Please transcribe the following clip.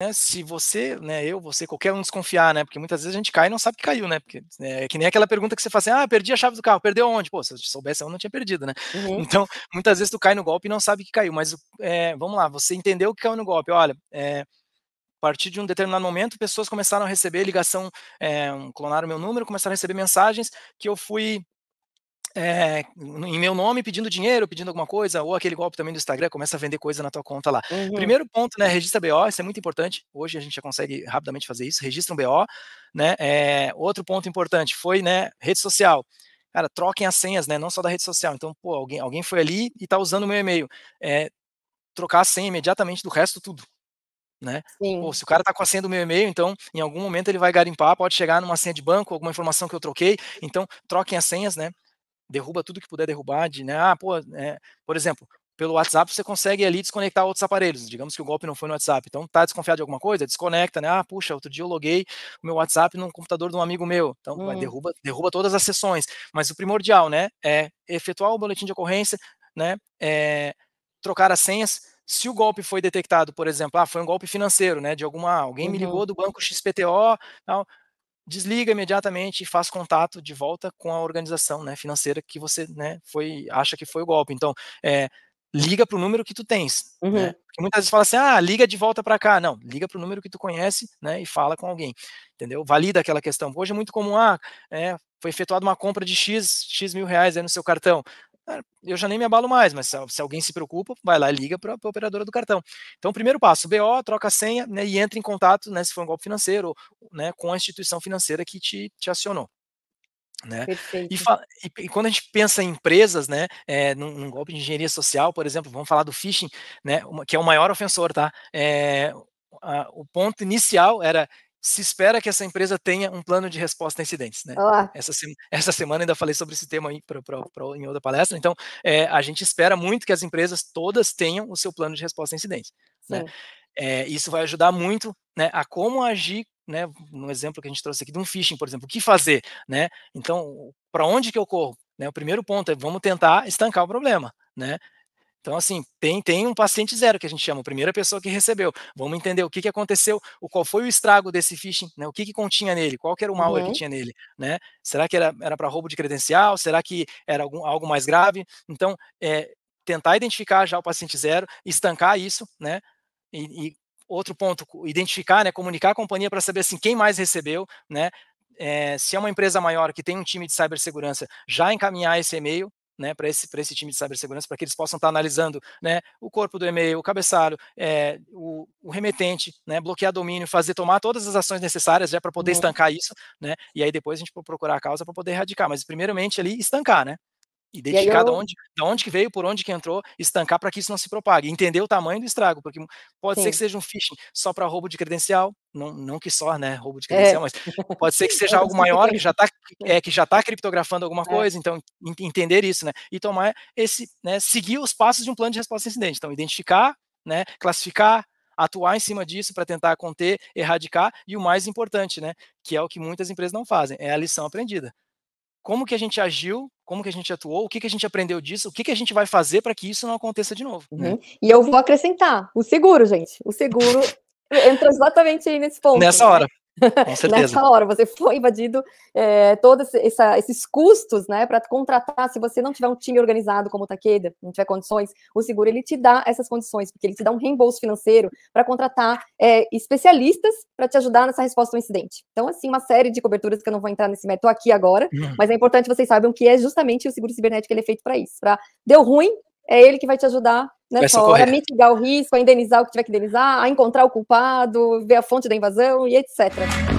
né, se você, né, eu, você, qualquer um desconfiar, né, porque muitas vezes a gente cai e não sabe que caiu, né, porque né, é que nem aquela pergunta que você faz assim, ah, perdi a chave do carro, perdeu onde? Pô, se eu soubesse eu não tinha perdido, né, uhum. então muitas vezes tu cai no golpe e não sabe que caiu, mas é, vamos lá, você entendeu que caiu no golpe, olha, é, a partir de um determinado momento, pessoas começaram a receber ligação, é, clonaram meu número, começaram a receber mensagens que eu fui é, em meu nome pedindo dinheiro, pedindo alguma coisa, ou aquele golpe também do Instagram, começa a vender coisa na tua conta lá. Uhum. Primeiro ponto, né, registra BO, isso é muito importante, hoje a gente já consegue rapidamente fazer isso, registra um BO, né, é, outro ponto importante foi, né, rede social, cara, troquem as senhas, né, não só da rede social, então, pô, alguém, alguém foi ali e tá usando o meu e-mail, é, trocar a senha imediatamente do resto tudo, né? Pô, se o cara tá com a senha do meu e-mail, então em algum momento ele vai garimpar, pode chegar numa senha de banco, alguma informação que eu troquei, então troquem as senhas, né? derruba tudo que puder derrubar, de, né, ah, pô, é, por exemplo, pelo WhatsApp você consegue ali desconectar outros aparelhos. Digamos que o golpe não foi no WhatsApp. Então tá desconfiado de alguma coisa, desconecta, né? Ah, puxa, outro dia eu loguei o meu WhatsApp num computador de um amigo meu. Então vai, hum. derruba, derruba todas as sessões. Mas o primordial, né, é efetuar o boletim de ocorrência, né, é, trocar as senhas. Se o golpe foi detectado, por exemplo, ah, foi um golpe financeiro, né, de alguma, alguém uhum. me ligou do banco XPTO, tal, desliga imediatamente e faz contato de volta com a organização né, financeira que você né, foi, acha que foi o golpe. Então, é, liga para o número que tu tens. Né, uhum. Né? muitas vezes fala assim, ah, liga de volta para cá. Não, liga para o número que tu conhece né, e fala com alguém. Entendeu? Valida aquela questão. Hoje é muito comum, ah, é, foi efetuada uma compra de X, X mil reais no seu cartão eu já nem me abalo mais, mas se alguém se preocupa, vai lá e liga para a operadora do cartão. Então, primeiro passo, BO, troca a senha né, e entra em contato, né, se for um golpe financeiro, né, com a instituição financeira que te, te acionou. Né? E, e, e, quando a gente pensa em empresas, né, é, num, num, golpe de engenharia social, por exemplo, vamos falar do phishing, né, uma, que é o maior ofensor, tá? É, a, o ponto inicial era se espera que essa empresa tenha um plano de resposta a incidentes. Né? Essa, essa semana ainda falei sobre esse tema aí pra, pra, pra, em outra palestra, então é, a gente espera muito que as empresas todas tenham o seu plano de resposta a incidentes. Né? É, isso vai ajudar muito né, a como agir, né, no exemplo que a gente trouxe aqui de um phishing, por exemplo, o que fazer, né? Então, para onde que eu corro? Né, o primeiro ponto é vamos tentar estancar o problema, né? Então, assim, tem, tem um paciente zero que a gente chama, a primeira pessoa que recebeu. Vamos entender o que, que aconteceu, o, qual foi o estrago desse phishing, né? O que, que continha nele, qual que era o malware uhum. que tinha nele, né? Será que era, era para roubo de credencial? Será que era algum, algo mais grave? Então, é, tentar identificar já o paciente zero, estancar isso, né? E, e outro ponto, identificar, né? Comunicar a companhia para saber assim quem mais recebeu, né? É, se é uma empresa maior que tem um time de cibersegurança, já encaminhar esse e-mail, né, para esse, esse time de cibersegurança, para que eles possam estar tá analisando né, o corpo do e-mail, o cabeçalho, é, o, o, remetente, né, bloquear domínio, fazer tomar todas as ações necessárias já para poder uhum. estancar isso, né, e aí depois a gente procurar a causa para poder erradicar, mas primeiramente ali estancar, né? identificar eu... de, onde, de onde que veio, por onde que entrou, estancar para que isso não se propague, entender o tamanho do estrago, porque pode Sim. ser que seja um phishing só para roubo de credencial, não, não que só, né, roubo de é. credencial, é. mas pode ser que é seja algo maior que já está é, que já tá criptografando alguma é. coisa, então entender isso, né, e tomar esse, né, seguir os passos de um plano de resposta a incidente, então identificar, né, classificar, atuar em cima disso para tentar conter, erradicar e o mais importante, né, que é o que muitas empresas não fazem, é a lição aprendida. Como que a gente agiu como que a gente atuou, o que, que a gente aprendeu disso, o que, que a gente vai fazer para que isso não aconteça de novo. Né? Uhum. E eu vou acrescentar o seguro, gente. O seguro entra exatamente aí nesse ponto. Nessa hora. Com certeza. Nessa hora, você foi invadido é, todos esses custos, né, para contratar. Se você não tiver um time organizado como o Takeda, não tiver condições, o seguro ele te dá essas condições, porque ele te dá um reembolso financeiro para contratar é, especialistas para te ajudar nessa resposta ao incidente. Então, assim, uma série de coberturas que eu não vou entrar nesse método aqui agora, uhum. mas é importante vocês saibam que é justamente o seguro cibernético ele é feito para isso. Para deu ruim, é ele que vai te ajudar né, Começa mitigar o risco, a indenizar o que tiver que indenizar, a encontrar o culpado, ver a fonte da invasão e etc.